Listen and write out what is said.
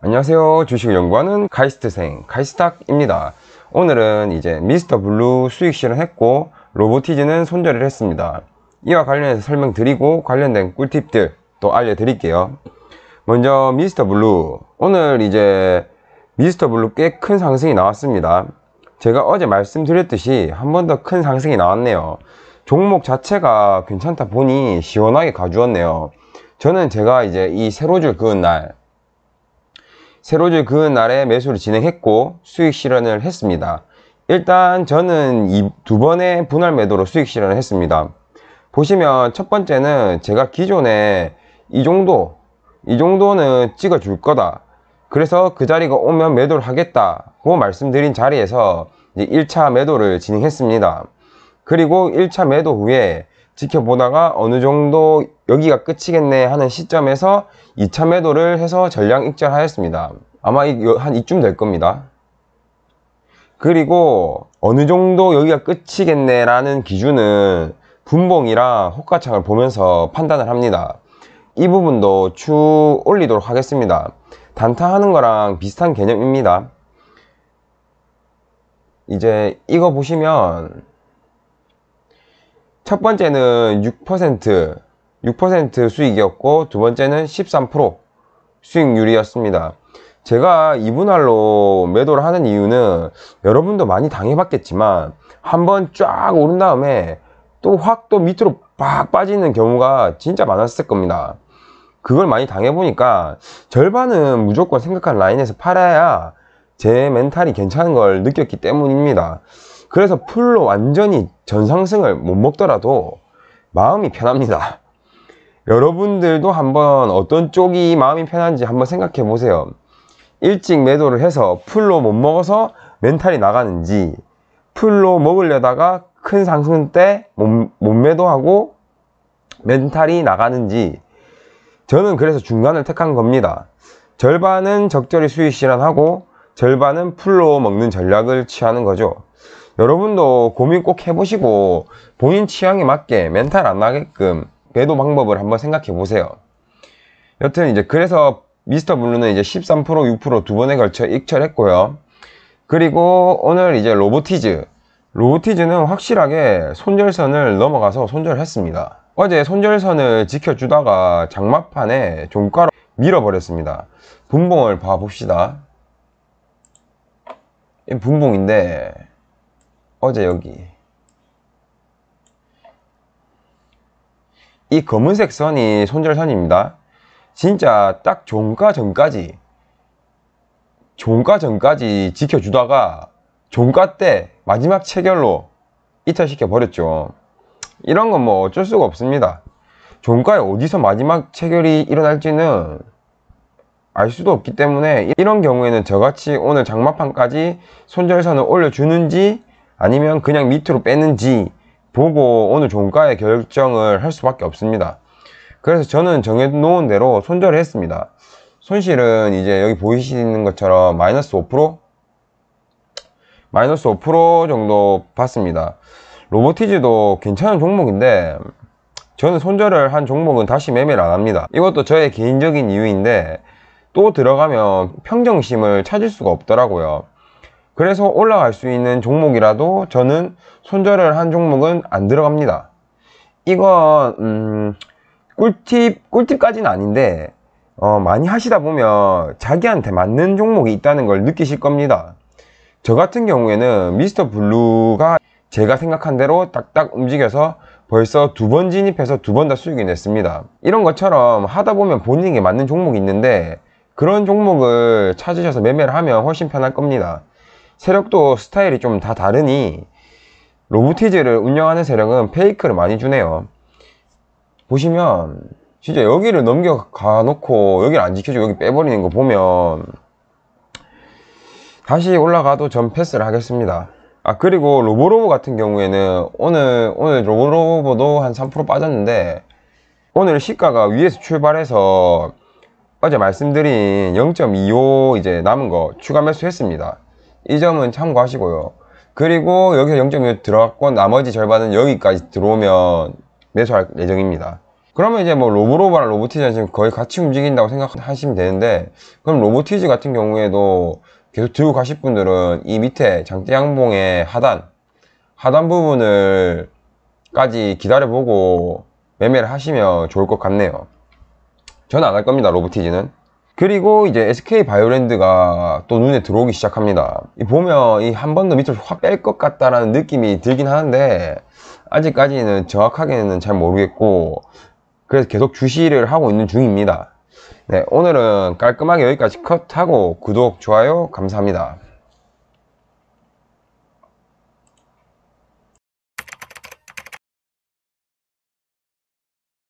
안녕하세요 주식을 연구하는 가이스트생 가이스탁입니다 오늘은 이제 미스터 블루 수익 실현했고 로보티즈는 손절을 했습니다 이와 관련해서 설명드리고 관련된 꿀팁들 또 알려드릴게요 먼저 미스터 블루 오늘 이제 미스터 블루 꽤 큰 상승이 나왔습니다 제가 어제 말씀드렸듯이 한 번 더 큰 상승이 나왔네요 종목 자체가 괜찮다 보니 시원하게 가주었네요 저는 제가 이제 이 세로줄 그은 날 세로줄 그 날에 매수를 진행했고 수익 실현을 했습니다. 일단 저는 이 두 번의 분할 매도로 수익 실현을 했습니다. 보시면 첫 번째는 제가 기존에 이 정도 이 정도는 찍어 줄 거다 그래서 그 자리가 오면 매도를 하겠다고 말씀드린 자리에서 이제 1차 매도를 진행했습니다 그리고 1차 매도 후에 지켜보다가 어느 정도 여기가 끝이겠네 하는 시점에서 2차 매도를 해서 전량 익절하였습니다. 아마 한 이쯤 될 겁니다. 그리고 어느 정도 여기가 끝이겠네라는 기준은 분봉이랑 호가창을 보면서 판단을 합니다. 이 부분도 쭉 올리도록 하겠습니다. 단타하는 거랑 비슷한 개념입니다. 이제 이거 보시면 첫 번째는 6% 6% 수익이었고 두 번째는 13% 수익률이었습니다. 제가 이분할로 매도를 하는 이유는 여러분도 많이 당해봤겠지만 한 번 쫙 오른 다음에 또 확 또 밑으로 빡 빠지는 경우가 진짜 많았을 겁니다. 그걸 많이 당해보니까 절반은 무조건 생각한 라인에서 팔아야 제 멘탈이 괜찮은 걸 느꼈기 때문입니다. 그래서 풀로 완전히 전상승을 못 먹더라도 마음이 편합니다. 여러분들도 한번 어떤 쪽이 마음이 편한지 한번 생각해 보세요. 일찍 매도를 해서 풀로 못 먹어서 멘탈이 나가는지 풀로 먹으려다가 큰 상승 때 못, 못 매도하고 멘탈이 나가는지 저는 그래서 중간을 택한 겁니다. 절반은 적절히 수익 실현하고 절반은 풀로 먹는 전략을 취하는 거죠. 여러분도 고민 꼭 해보시고 본인 취향에 맞게 멘탈 안 나게끔 배도 방법을 한번 생각해 보세요. 여튼 이제 그래서 미스터 블루는 이제 13% 6%두 번에 걸쳐 익절했고요. 그리고 오늘 이제 로보티즈 로보티즈는 확실하게 손절선을 넘어가서 손절했습니다. 어제 손절선을 지켜주다가 장막판에 종가로 밀어버렸습니다. 분봉을 봐봅시다. 분봉인데 어제 여기 이 검은색 선이 손절선입니다. 진짜 딱 종가 전까지 종가 전까지 지켜주다가 종가 때 마지막 체결로 이탈시켜 버렸죠. 이런 건 뭐 어쩔 수가 없습니다. 종가에 어디서 마지막 체결이 일어날지는 알 수도 없기 때문에 이런 경우에는 저같이 오늘 장마판까지 손절선을 올려주는지 아니면 그냥 밑으로 빼는지 보고 어느 종가에 결정을 할 수밖에 없습니다 그래서 저는 정해놓은 대로 손절을 했습니다 손실은 이제 여기 보이시는 것처럼 마이너스 5% 마이너스 5% 정도 봤습니다 로보티즈도 괜찮은 종목인데 저는 손절을 한 종목은 다시 매매를 안 합니다 이것도 저의 개인적인 이유인데 또 들어가면 평정심을 찾을 수가 없더라고요 그래서 올라갈 수 있는 종목이라도 저는 손절을 한 종목은 안 들어갑니다. 이건 음, 꿀팁 꿀팁까지는 아닌데 어, 많이 하시다 보면 자기한테 맞는 종목이 있다는 걸 느끼실 겁니다. 저 같은 경우에는 미스터 블루가 제가 생각한 대로 딱딱 움직여서 벌써 두 번 진입해서 두 번 다 수익이 냈습니다. 이런 것처럼 하다 보면 본인에게 맞는 종목이 있는데 그런 종목을 찾으셔서 매매를 하면 훨씬 편할 겁니다. 세력도 스타일이 좀 다 다르니 로보티즈를 운영하는 세력은 페이크를 많이 주네요 보시면 진짜 여기를 넘겨가 놓고 여기를 안 지켜주고 여기 빼버리는 거 보면 다시 올라가도 전 패스를 하겠습니다 아 그리고 로보로보 같은 경우에는 오늘 오늘 로보로보도 한 3% 빠졌는데 오늘 시가가 위에서 출발해서 어제 말씀드린 0.25 이제 남은 거 추가 매수했습니다 이 점은 참고하시고요. 그리고 여기서 0.6 들어갔고 나머지 절반은 여기까지 들어오면 매수할 예정입니다. 그러면 이제 뭐 로브로바랑 로보티즈는 지금 거의 같이 움직인다고 생각하시면 되는데 그럼 로보티즈 같은 경우에도 계속 들고 가실 분들은 이 밑에 장대 양봉의 하단 하단 부분을 까지 기다려보고 매매를 하시면 좋을 것 같네요 저는 안 할 겁니다 로보티즈는 그리고 이제 SK 바이오랜드가 또 눈에 들어오기 시작합니다. 보면 이 한번 더 밑으로 확 뺄 것 같다라는 느낌이 들긴 하는데 아직까지는 정확하게는 잘 모르겠고 그래서 계속 주시를 하고 있는 중입니다. 네, 오늘은 깔끔하게 여기까지 컷하고 구독, 좋아요 감사합니다.